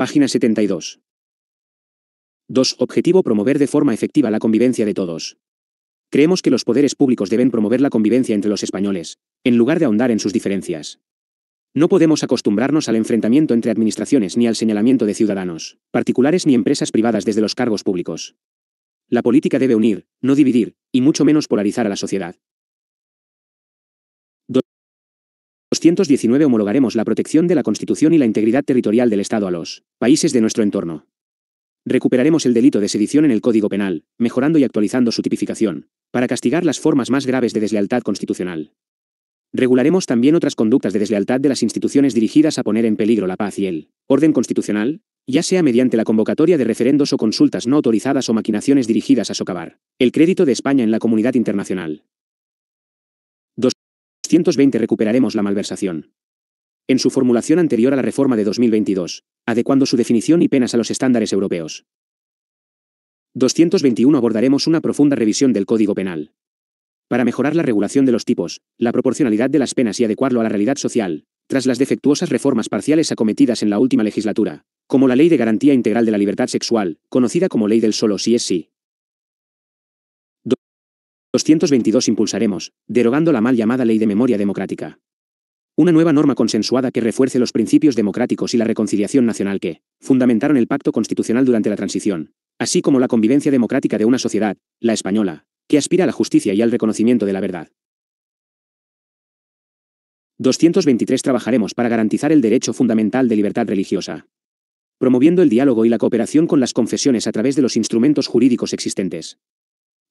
Página 72. 2. Objetivo promover de forma efectiva la convivencia de todos. Creemos que los poderes públicos deben promover la convivencia entre los españoles, en lugar de ahondar en sus diferencias. No podemos acostumbrarnos al enfrentamiento entre administraciones ni al señalamiento de ciudadanos, particulares ni empresas privadas desde los cargos públicos. La política debe unir, no dividir, y mucho menos polarizar a la sociedad. 119 homologaremos la protección de la Constitución y la integridad territorial del Estado a los países de nuestro entorno. Recuperaremos el delito de sedición en el Código Penal, mejorando y actualizando su tipificación, para castigar las formas más graves de deslealtad constitucional. Regularemos también otras conductas de deslealtad de las instituciones dirigidas a poner en peligro la paz y el orden constitucional, ya sea mediante la convocatoria de referendos o consultas no autorizadas o maquinaciones dirigidas a socavar el crédito de España en la comunidad internacional. 220 recuperaremos la malversación. En su formulación anterior a la reforma de 2022, adecuando su definición y penas a los estándares europeos. 221 abordaremos una profunda revisión del Código Penal. Para mejorar la regulación de los tipos, la proporcionalidad de las penas y adecuarlo a la realidad social, tras las defectuosas reformas parciales acometidas en la última legislatura, como la Ley de Garantía Integral de la Libertad Sexual, conocida como Ley del Solo Si es Sí, 222 impulsaremos, derogando la mal llamada Ley de Memoria Democrática. Una nueva norma consensuada que refuerce los principios democráticos y la reconciliación nacional que fundamentaron el pacto constitucional durante la transición, así como la convivencia democrática de una sociedad, la española, que aspira a la justicia y al reconocimiento de la verdad. 223 Trabajaremos para garantizar el derecho fundamental de libertad religiosa, promoviendo el diálogo y la cooperación con las confesiones a través de los instrumentos jurídicos existentes,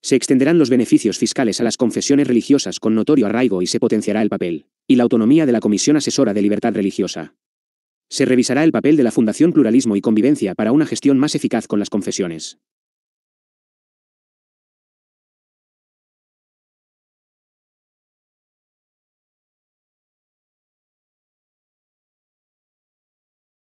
se extenderán los beneficios fiscales a las confesiones religiosas con notorio arraigo y se potenciará el papel y la autonomía de la Comisión Asesora de Libertad Religiosa. Se revisará el papel de la Fundación Pluralismo y Convivencia para una gestión más eficaz con las confesiones.